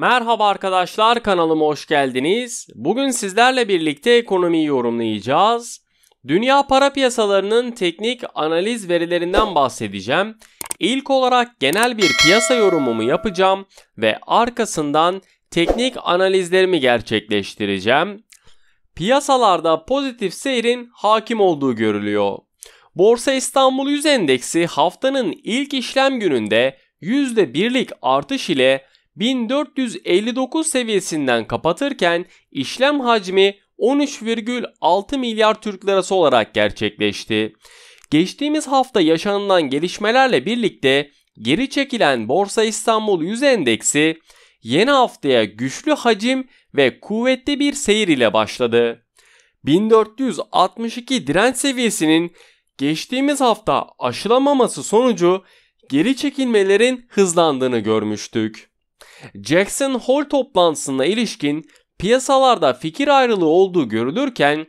Merhaba arkadaşlar kanalıma hoş geldiniz. Bugün sizlerle birlikte ekonomiyi yorumlayacağız. Dünya para piyasalarının teknik analiz verilerinden bahsedeceğim. İlk olarak genel bir piyasa yorumumu yapacağım ve arkasından teknik analizlerimi gerçekleştireceğim. Piyasalarda pozitif seyrin hakim olduğu görülüyor. Borsa İstanbul Yüz Endeksi haftanın ilk işlem gününde %1'lik artış ile 1459 seviyesinden kapatırken işlem hacmi 13,6 milyar Türk lirası olarak gerçekleşti. Geçtiğimiz hafta yaşanılan gelişmelerle birlikte geri çekilen Borsa İstanbul 100 endeksi yeni haftaya güçlü hacim ve kuvvetli bir seyir ile başladı. 1462 direnç seviyesinin geçtiğimiz hafta aşılamaması sonucu geri çekilmelerin hızlandığını görmüştük. Jackson Hole toplantısına ilişkin piyasalarda fikir ayrılığı olduğu görülürken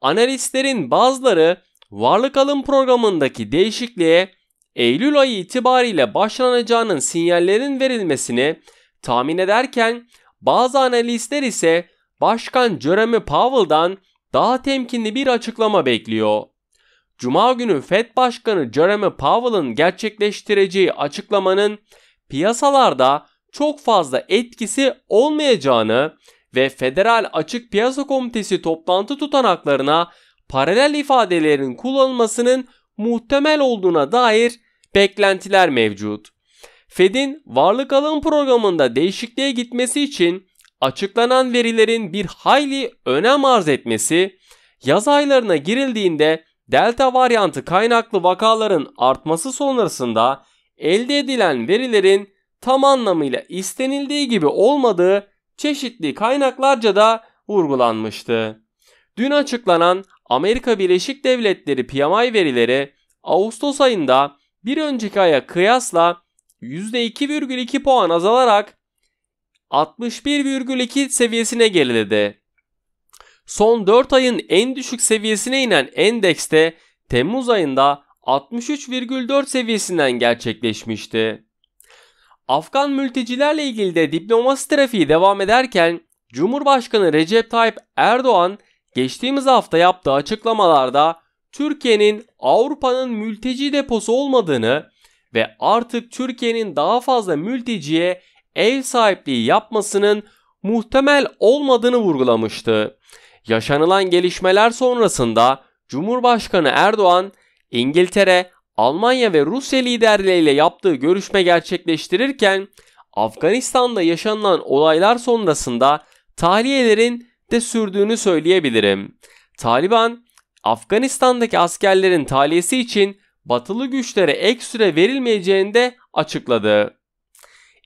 analistlerin bazıları varlık alım programındaki değişikliğe Eylül ayı itibariyle başlanacağının sinyallerin verilmesini tahmin ederken bazı analistler ise Başkan Jeremy Powell'dan daha temkinli bir açıklama bekliyor. Cuma günü Fed Başkanı Jeremy Powell'ın gerçekleştireceği açıklamanın piyasalarda çok fazla etkisi olmayacağını ve Federal Açık Piyasa Komitesi toplantı tutanaklarına paralel ifadelerin kullanılmasının muhtemel olduğuna dair beklentiler mevcut. Fed'in varlık alım programında değişikliğe gitmesi için açıklanan verilerin bir hayli önem arz etmesi, yaz aylarına girildiğinde delta varyantı kaynaklı vakaların artması sonrasında elde edilen verilerin tam anlamıyla istenildiği gibi olmadığı çeşitli kaynaklarca da vurgulanmıştı. Dün açıklanan Amerika Birleşik Devletleri PMI verileri Ağustos ayında bir önceki aya kıyasla %2,2 puan azalarak 61,2 seviyesine geriledi. Son 4 ayın en düşük seviyesine inen endekste Temmuz ayında 63,4 seviyesinden gerçekleşmişti. Afgan mültecilerle ilgili de diplomasi trafiği devam ederken Cumhurbaşkanı Recep Tayyip Erdoğan geçtiğimiz hafta yaptığı açıklamalarda Türkiye'nin Avrupa'nın mülteci deposu olmadığını ve artık Türkiye'nin daha fazla mülteciye ev sahipliği yapmasının muhtemel olmadığını vurgulamıştı. Yaşanılan gelişmeler sonrasında Cumhurbaşkanı Erdoğan İngiltere, Almanya ve Rusya liderleriyle yaptığı görüşme gerçekleştirirken Afganistan'da yaşanan olaylar sonrasında tahliyelerin de sürdüğünü söyleyebilirim. Taliban Afganistan'daki askerlerin tahliyesi için batılı güçlere ek süre verilmeyeceğini de açıkladı.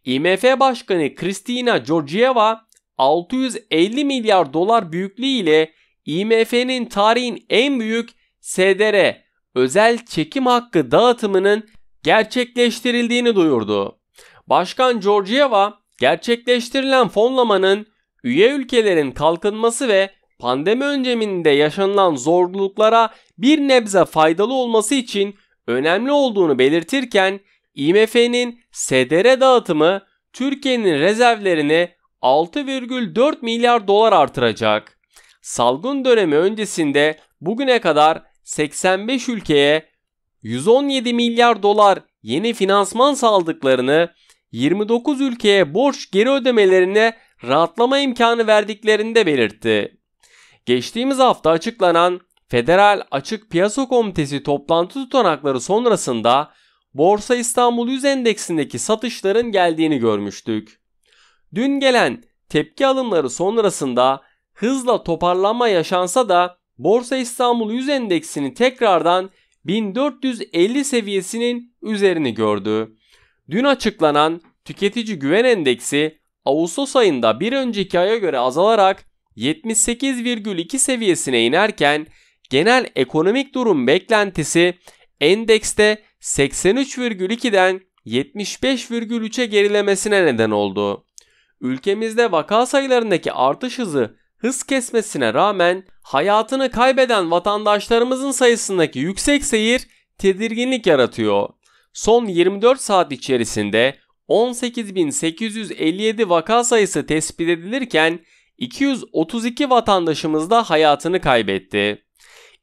IMF Başkanı Kristina Georgieva 650 milyar dolar büyüklüğüyle IMF'nin tarihin en büyük SDR özel çekim hakkı dağıtımının gerçekleştirildiğini duyurdu. Başkan Georgieva gerçekleştirilen fonlamanın üye ülkelerin kalkınması ve pandemi önceminde yaşanılan zorluklara bir nebze faydalı olması için önemli olduğunu belirtirken IMF'nin SDR dağıtımı Türkiye'nin rezervlerini 6,4 milyar dolar artıracak. Salgın dönemi öncesinde bugüne kadar 85 ülkeye 117 milyar dolar yeni finansman saldıklarını, 29 ülkeye borç geri ödemelerine rahatlama imkanı verdiklerini de belirtti. Geçtiğimiz hafta açıklanan Federal Açık Piyasa Komitesi toplantı tutanakları sonrasında Borsa İstanbul 100 endeksindeki satışların geldiğini görmüştük. Dün gelen tepki alımları sonrasında hızla toparlanma yaşansa da Borsa İstanbul 100 endeksini tekrardan 1450 seviyesinin üzerini gördü. Dün açıklanan tüketici güven endeksi Ağustos ayında bir önceki aya göre azalarak 78,2 seviyesine inerken genel ekonomik durum beklentisi endekste 83,2'den 75,3'e gerilemesine neden oldu. Ülkemizde vaka sayılarındaki artış hızı hız kesmesine rağmen hayatını kaybeden vatandaşlarımızın sayısındaki yüksek seyir tedirginlik yaratıyor. Son 24 saat içerisinde 18.857 vaka sayısı tespit edilirken 232 vatandaşımız da hayatını kaybetti.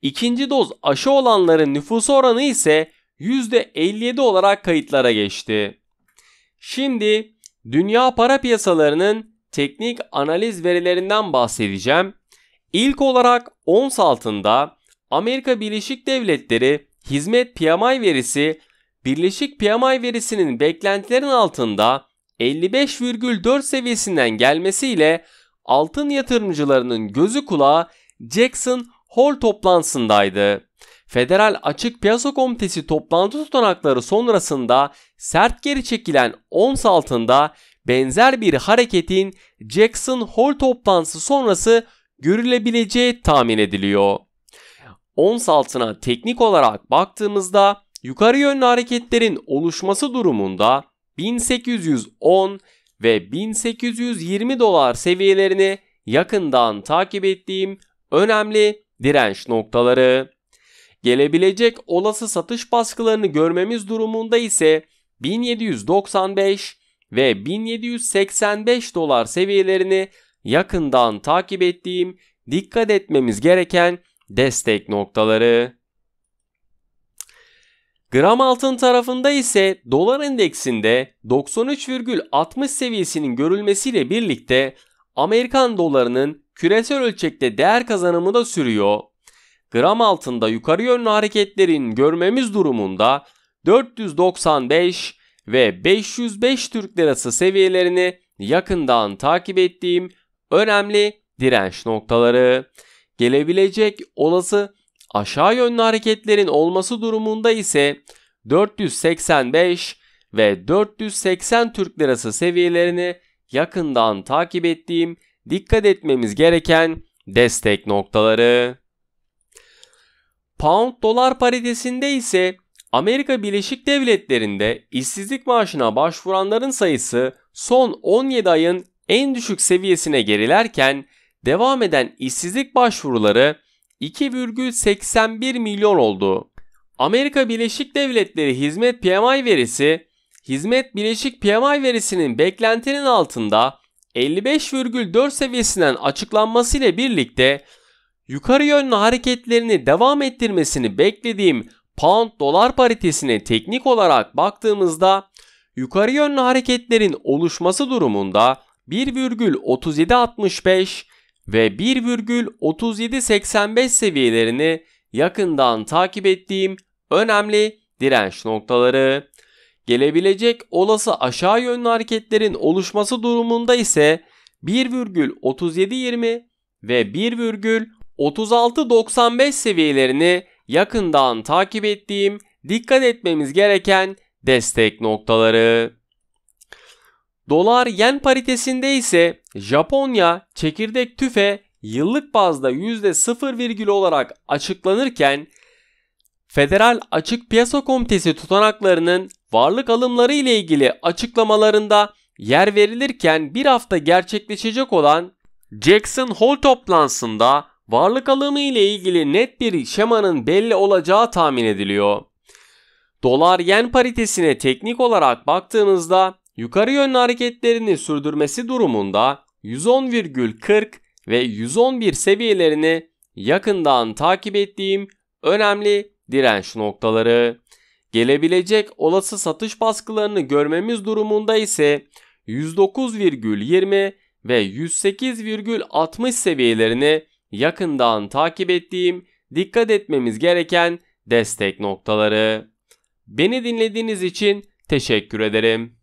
İkinci doz aşı olanların nüfus oranı ise %57 olarak kayıtlara geçti. Şimdi dünya para piyasalarının teknik analiz verilerinden bahsedeceğim. İlk olarak ONS altında Amerika Birleşik Devletleri hizmet PMI verisi Birleşik PMI verisinin beklentilerin altında 55,4 seviyesinden gelmesiyle altın yatırımcılarının gözü kulağı Jackson Hole toplantısındaydı. Federal Açık Piyasa Komitesi toplantı tutanakları sonrasında sert geri çekilen ons altında benzer bir hareketin Jackson Hole toplantısı sonrası görülebileceği tahmin ediliyor. Ons altına teknik olarak baktığımızda yukarı yönlü hareketlerin oluşması durumunda 1810 ve 1820 dolar seviyelerini yakından takip ettiğim önemli direnç noktaları. Gelebilecek olası satış baskılarını görmemiz durumunda ise 1795 ve 1785 dolar seviyelerini yakından takip ettiğim dikkat etmemiz gereken destek noktaları. Gram altın tarafında ise dolar endeksinde 93,60 seviyesinin görülmesiyle birlikte Amerikan dolarının küresel ölçekte değer kazanımı da sürüyor. Gram altında yukarı yönlü hareketlerin görmemiz durumunda 495 ve 505 Türk Lirası seviyelerini yakından takip ettiğim önemli direnç noktaları. Gelebilecek olası aşağı yönlü hareketlerin olması durumunda ise 485 ve 480 Türk Lirası seviyelerini yakından takip ettiğim dikkat etmemiz gereken destek noktaları. Pound dolar paritesinde ise Amerika Birleşik Devletleri'nde işsizlik maaşına başvuranların sayısı son 17 ayın en düşük seviyesine gerilerken devam eden işsizlik başvuruları 2,81 milyon oldu. Amerika Birleşik Devletleri Hizmet PMI verisi, Hizmet Birleşik PMI verisinin beklentinin altında 55,4 seviyesinden açıklanmasıyla birlikte yukarı yönlü hareketlerini devam ettirmesini beklediğim pound dolar paritesine teknik olarak baktığımızda yukarı yönlü hareketlerin oluşması durumunda 1,3765 ve 1,3785 seviyelerini yakından takip ettiğim önemli direnç noktaları. Gelebilecek olası aşağı yönlü hareketlerin oluşması durumunda ise 1,3720 ve 1,3695 seviyelerini yakından takip ettiğim dikkat etmemiz gereken destek noktaları. Dolar yen paritesinde ise Japonya çekirdek tüfe yıllık bazda %0,0 olarak açıklanırken Federal Açık Piyasa Komitesi tutanaklarının varlık alımları ile ilgili açıklamalarında yer verilirken bir hafta gerçekleşecek olan Jackson Hole toplantısında varlık alımı ile ilgili net bir şemanın belli olacağı tahmin ediliyor. Dolar yen paritesine teknik olarak baktığımızda yukarı yönlü hareketlerini sürdürmesi durumunda 110,40 ve 111 seviyelerini yakından takip ettiğim önemli direnç noktaları. Gelebilecek olası satış baskılarını görmemiz durumunda ise 109,20 ve 108,60 seviyelerini yakından takip ettiğim dikkat etmemiz gereken destek noktaları. Beni dinlediğiniz için teşekkür ederim.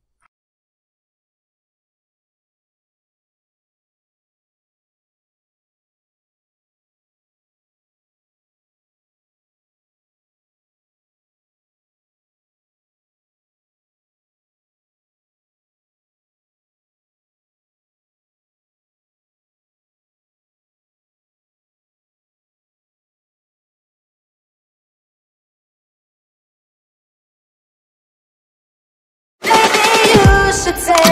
to take